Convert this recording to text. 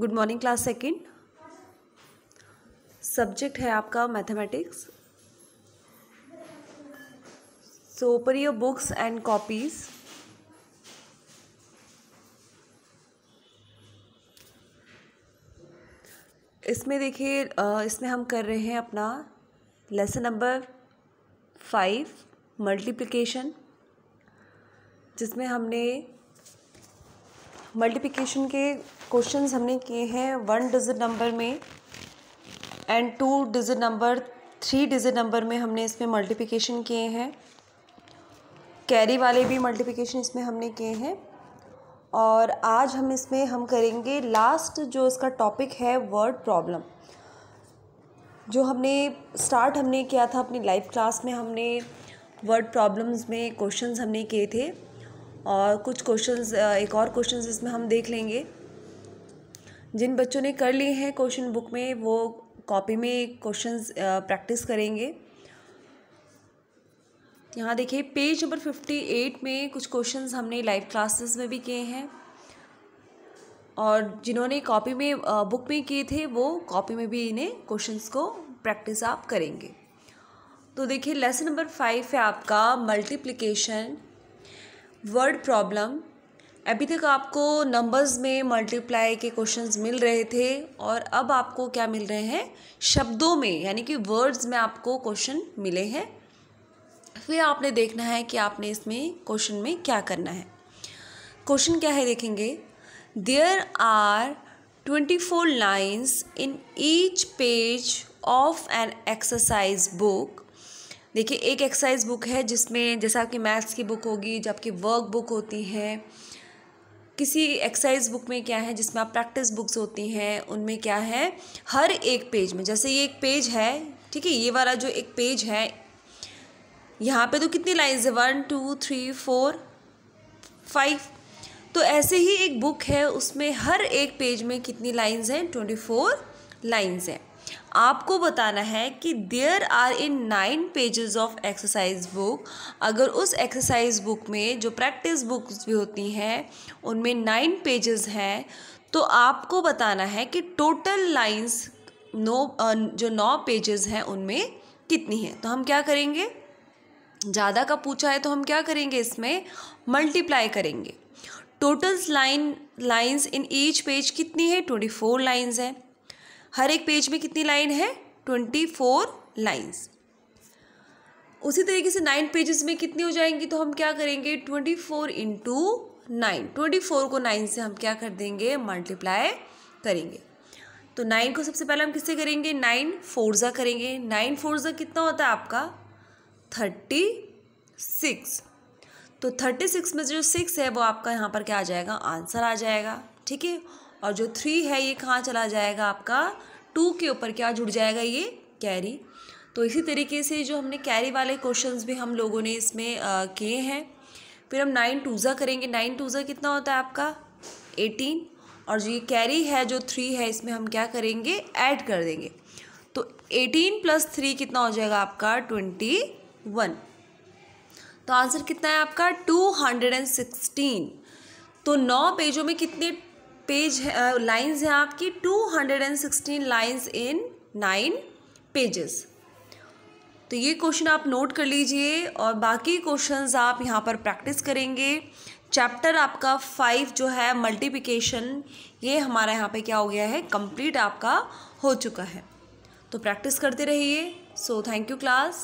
good morning class second subject है आपका mathematics so open your books and copies इसमें देखिए इसमें हम कर रहे हैं अपना लेसन नंबर फाइव मल्टीप्लिकेशन जिसमें हमने मल्टीप्लिकेशन के क्वेश्चंस हमने किए हैं वन डिजिट नंबर में and two digit number three digit number में हमने इसमें मल्टीप्लिकेशन किए हैं कैरी वाले भी मल्टीप्लिकेशन इसमें हमने किए हैं और आज हम इसमें हम करेंगे लास्ट जो इसका टॉपिक है वर्ड प्रॉब्लम जो हमने स्टार्ट हमने किया था अपनी लाइव क्लास में हमने वर्ड प्रॉब्लम्स में क्वेश्चंस हमने किए थे और कुछ क्वेश्चंस एक और क्वेश्चंस इसमें हम देख लेंगे जिन बच्चों ने कर लिए हैं क्वेश्चन बुक में वो कॉपी में क्वेश्चंस प्रैक्टिस करेंगे यहाँ देखिए पेज नंबर फिफ्टी एट में कुछ क्वेश्चंस हमने लाइव क्लासेस में भी किए हैं और जिन्होंने कॉपी में बुक में किए थे वो कॉपी में भी इन्हें क्वेश्चंस को प्रैक्टिस आप करेंगे तो देखिए लेसन नंबर फाइव है आपका मल्टीप्लिकेशन वर्ड प्रॉब्लम अभी तक आपको नंबर्स में मल्टीप्लाई के क्वेश्चंस मिल रहे थे और अब आपको क्या मिल रहे हैं शब्दों में यानी कि वर्ड्स में आपको क्वेश्चन मिले हैं फिर आपने देखना है कि आपने इसमें क्वेश्चन में क्या करना है क्वेश्चन क्या है देखेंगे there are twenty four lines in each page of an exercise book देखिए एक एक्सरसाइज बुक है जिसमें जैसा आपकी मैथ्स की बुक होगी जो आपकी वर्क बुक होती है किसी एक्सरसाइज बुक में क्या है जिसमें आप प्रैक्टिस बुक्स होती हैं उनमें क्या है हर एक पेज में जैसे ये एक पेज है ठीक है ये वाला जो एक पेज है यहाँ पे तो कितनी लाइन्स है one two three four five तो ऐसे ही एक बुक है उसमें हर एक पेज में कितनी लाइन्स हैं ट्वेंटी फोर लाइन्स हैं आपको बताना है कि there are in nine pages of exercise book अगर उस एक्सरसाइज बुक में जो प्रैक्टिस बुक्स भी होती हैं उनमें नाइन पेजेस हैं तो आपको बताना है कि टोटल लाइंस नौ जो नौ पेजेस हैं उनमें कितनी है तो हम क्या करेंगे ज़्यादा का पूछा है तो हम क्या करेंगे इसमें मल्टीप्लाई करेंगे total line lines in each page कितनी है ट्वेंटी फोर लाइन्स हैं हर एक पेज में कितनी लाइन है ट्वेंटी फोर लाइन्स उसी तरीके से नाइन पेजेस में कितनी हो जाएंगी तो हम क्या करेंगे twenty four into nine twenty four को नाइन से हम क्या कर देंगे मल्टीप्लाई करेंगे तो नाइन को सबसे पहले हम किससे करेंगे नाइन फोरज़ा करेंगे नाइन फोरज़ा कितना होता है आपका थर्टी सिक्स तो थर्टी सिक्स में जो सिक्स है वो आपका यहाँ पर क्या आ जाएगा आंसर आ जाएगा ठीक है और जो थ्री है ये कहाँ चला जाएगा आपका टू के ऊपर क्या जुड़ जाएगा ये कैरी तो इसी तरीके से जो हमने कैरी वाले क्वेश्चंस भी हम लोगों ने इसमें किए हैं फिर हम नाइन टूज़ा करेंगे नाइन टूज़ा कितना होता है आपका एटीन और जो ये कैरी है जो थ्री है इसमें हम क्या करेंगे ऐड कर देंगे तो एटीन प्लस थ्री कितना हो जाएगा आपका ट्वेंटी वन तो आंसर कितना है आपका टू हंड्रेड एंड सिक्सटीन तो नौ पेजों में कितने पेज है लाइंस हैं आपकी two hundred and sixteen lines in nine pages तो ये क्वेश्चन आप नोट कर लीजिए और बाकी क्वेश्चंस आप यहाँ पर प्रैक्टिस करेंगे चैप्टर आपका फाइव जो है मल्टीप्लिकेशन ये हमारा यहाँ पे क्या हो गया है कंप्लीट आपका हो चुका है तो प्रैक्टिस करते रहिए सो थैंक यू क्लास